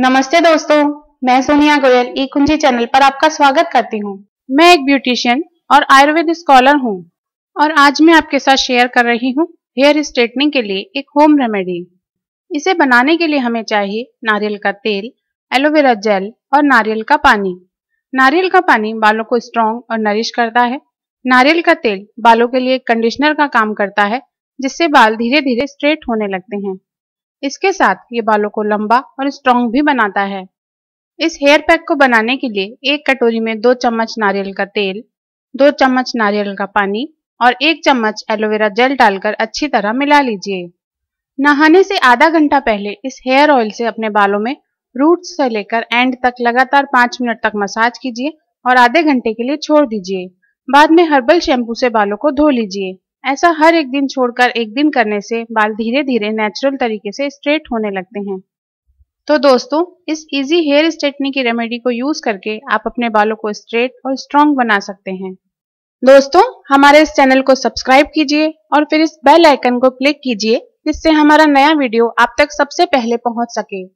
नमस्ते दोस्तों मैं सोनिया गोयल ई कुंजी चैनल पर आपका स्वागत करती हूँ मैं एक ब्यूटिशियन और आयुर्वेद स्कॉलर हूँ और आज मैं आपके साथ शेयर कर रही हूँ हेयर स्ट्रेटनिंग के लिए एक होम रेमेडी इसे बनाने के लिए हमें चाहिए नारियल का तेल एलोवेरा जेल और नारियल का पानी नारियल का पानी बालों को स्ट्रॉन्ग और नरिश करता है नारियल का तेल बालों के लिए कंडीशनर का काम करता है जिससे बाल धीरे धीरे स्ट्रेट होने लगते हैं इसके साथ ये बालों को लंबा और स्ट्रॉन्ग भी बनाता है इस हेयर पैक को बनाने के लिए एक कटोरी में दो चम्मच नारियल का तेल दो चम्मच नारियल का पानी और एक चम्मच एलोवेरा जेल डालकर अच्छी तरह मिला लीजिए नहाने से आधा घंटा पहले इस हेयर ऑयल से अपने बालों में रूट से लेकर एंड तक लगातार पांच मिनट तक मसाज कीजिए और आधे घंटे के लिए छोड़ दीजिए बाद में हर्बल शैम्पू से बालों को धो लीजिए ऐसा हर एक दिन छोड़कर एक दिन करने से बाल धीरे धीरे नेचुरल तरीके से स्ट्रेट होने लगते हैं तो दोस्तों इस इजी हेयर स्ट्रेटनिंग की रेमेडी को यूज करके आप अपने बालों को स्ट्रेट और स्ट्रॉन्ग बना सकते हैं दोस्तों हमारे इस चैनल को सब्सक्राइब कीजिए और फिर इस बेल आइकन को क्लिक कीजिए जिससे हमारा नया वीडियो आप तक सबसे पहले पहुंच सके